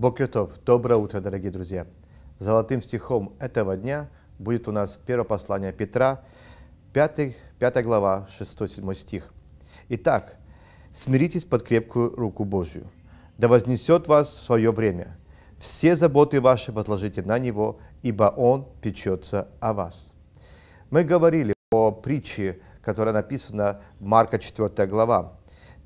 Бокетов, доброе утро, дорогие друзья! Золотым стихом этого дня будет у нас первое послание Петра, 5, 5 глава, 6-7 стих. «Итак, смиритесь под крепкую руку Божью да вознесет вас в свое время. Все заботы ваши возложите на Него, ибо Он печется о вас». Мы говорили о притче, которая написана Марка 4 глава.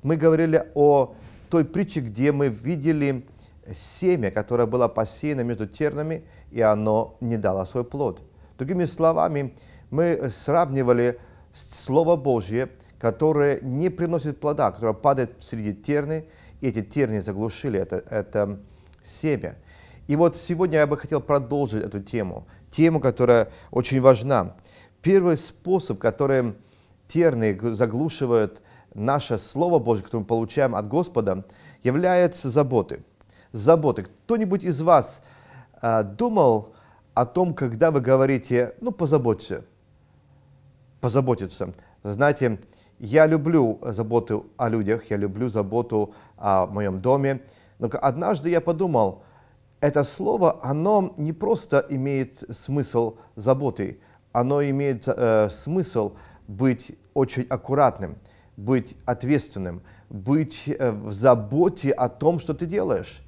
Мы говорили о той притче, где мы видели семя, которое было посеяно между тернами, и оно не дало свой плод. Другими словами, мы сравнивали Слово Божье, которое не приносит плода, которое падает среди терны, и эти терни заглушили это, это семя. И вот сегодня я бы хотел продолжить эту тему, тему, которая очень важна. Первый способ, которым терны заглушивают наше Слово Божье, которое мы получаем от Господа, является заботы. Заботы. Кто-нибудь из вас э, думал о том, когда вы говорите, ну, позаботься, позаботиться. Знаете, я люблю заботу о людях, я люблю заботу о моем доме. Но однажды я подумал, это слово, оно не просто имеет смысл заботы, оно имеет э, смысл быть очень аккуратным, быть ответственным, быть э, в заботе о том, что ты делаешь.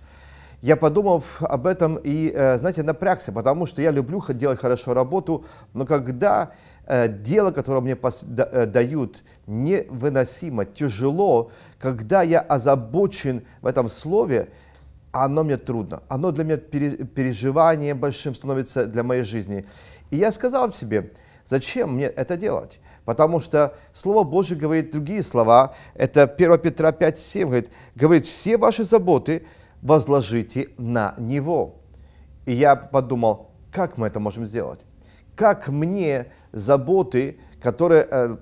Я подумал об этом и, э, знаете, напрягся, потому что я люблю делать хорошо работу, но когда Э, дело, которое мне э, дают, невыносимо, тяжело, когда я озабочен в этом слове, а оно мне трудно, оно для меня переживанием большим становится для моей жизни. И я сказал себе, зачем мне это делать? Потому что Слово Божье говорит другие слова, это 1 Петра 5, 7, говорит, говорит, все ваши заботы возложите на Него. И я подумал, как мы это можем сделать? Как мне заботы, которые э,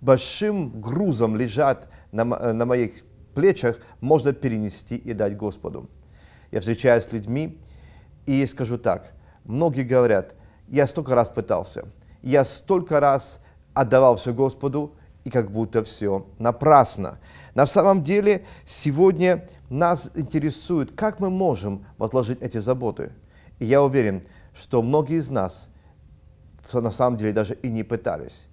большим грузом лежат на, э, на моих плечах, можно перенести и дать Господу. Я встречаюсь с людьми и скажу так. Многие говорят, я столько раз пытался, я столько раз отдавал все Господу, и как будто все напрасно. На самом деле сегодня нас интересует, как мы можем возложить эти заботы. И я уверен, что многие из нас – что на самом деле даже и не пытались.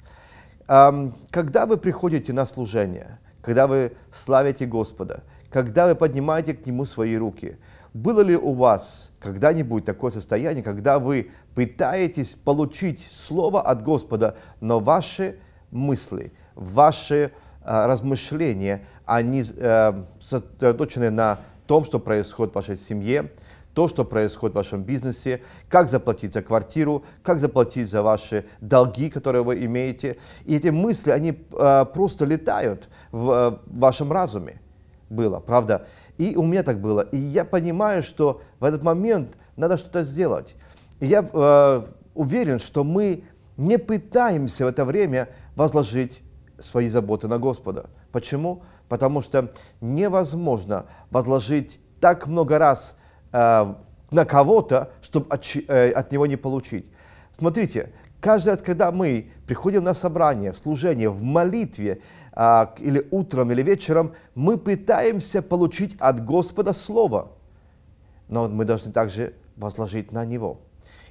Когда вы приходите на служение, когда вы славите Господа, когда вы поднимаете к Нему свои руки, было ли у вас когда-нибудь такое состояние, когда вы пытаетесь получить слово от Господа, но ваши мысли, ваши а, размышления, они э, сосредоточены на том, что происходит в вашей семье, то, что происходит в вашем бизнесе, как заплатить за квартиру, как заплатить за ваши долги, которые вы имеете. И эти мысли, они а, просто летают в, а, в вашем разуме. Было, правда? И у меня так было. И я понимаю, что в этот момент надо что-то сделать. И я э, уверен, что мы не пытаемся в это время возложить свои заботы на Господа. Почему? Потому что невозможно возложить так много раз Э, на кого-то, чтобы от, э, от него не получить. Смотрите, каждый раз, когда мы приходим на собрание, в служение, в молитве, а, или утром, или вечером, мы пытаемся получить от Господа Слово, но мы должны также возложить на Него.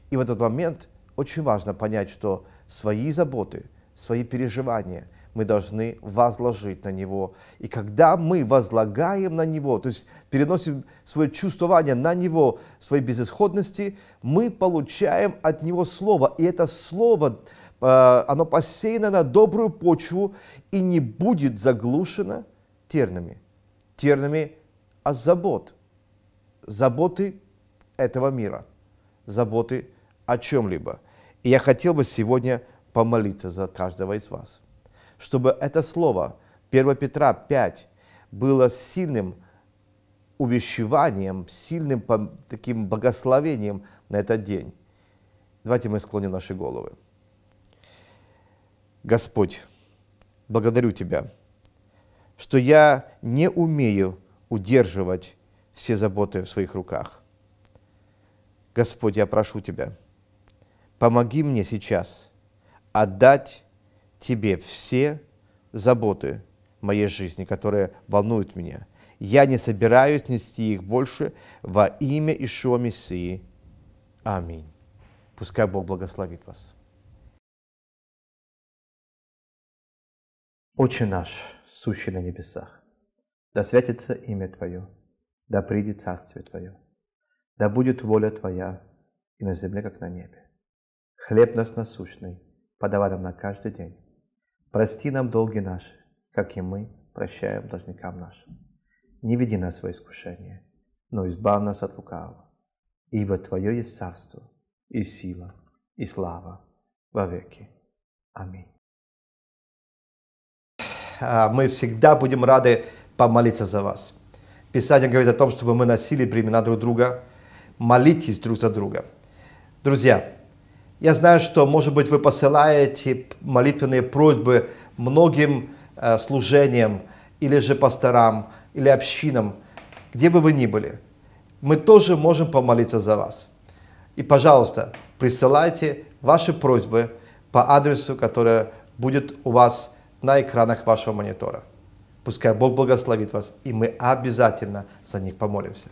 И в этот момент очень важно понять, что свои заботы, свои переживания, мы должны возложить на Него. И когда мы возлагаем на Него, то есть переносим свое чувствование на Него, своей безысходности, мы получаем от Него Слово. И это Слово, э, оно посеяно на добрую почву и не будет заглушено тернами. Тернами от забот. Заботы этого мира. Заботы о чем-либо. И я хотел бы сегодня помолиться за каждого из вас чтобы это слово 1 Петра 5 было сильным увещеванием, сильным таким богословением на этот день. Давайте мы склоним наши головы. Господь, благодарю Тебя, что я не умею удерживать все заботы в своих руках. Господь, я прошу Тебя, помоги мне сейчас отдать Тебе все заботы моей жизни, которые волнуют меня. Я не собираюсь нести их больше во имя Ишуа Мессии. Аминь. Пускай Бог благословит вас. Отче наш, сущий на небесах, да святится имя Твое, да придет Царствие Твое, да будет воля Твоя и на земле, как на небе. Хлеб наш насущный подавай нам на каждый день, Прости нам долги наши, как и мы прощаем должникам нашим. Не веди нас во искушение, но избав нас от лукавого. Ибо Твое есть царство, и сила, и слава во веки. Аминь. А, мы всегда будем рады помолиться за вас. Писание говорит о том, чтобы мы носили бремена друг друга, молитесь друг за друга. Друзья, я знаю, что, может быть, вы посылаете молитвенные просьбы многим э, служениям или же пасторам, или общинам, где бы вы ни были. Мы тоже можем помолиться за вас. И, пожалуйста, присылайте ваши просьбы по адресу, который будет у вас на экранах вашего монитора. Пускай Бог благословит вас, и мы обязательно за них помолимся.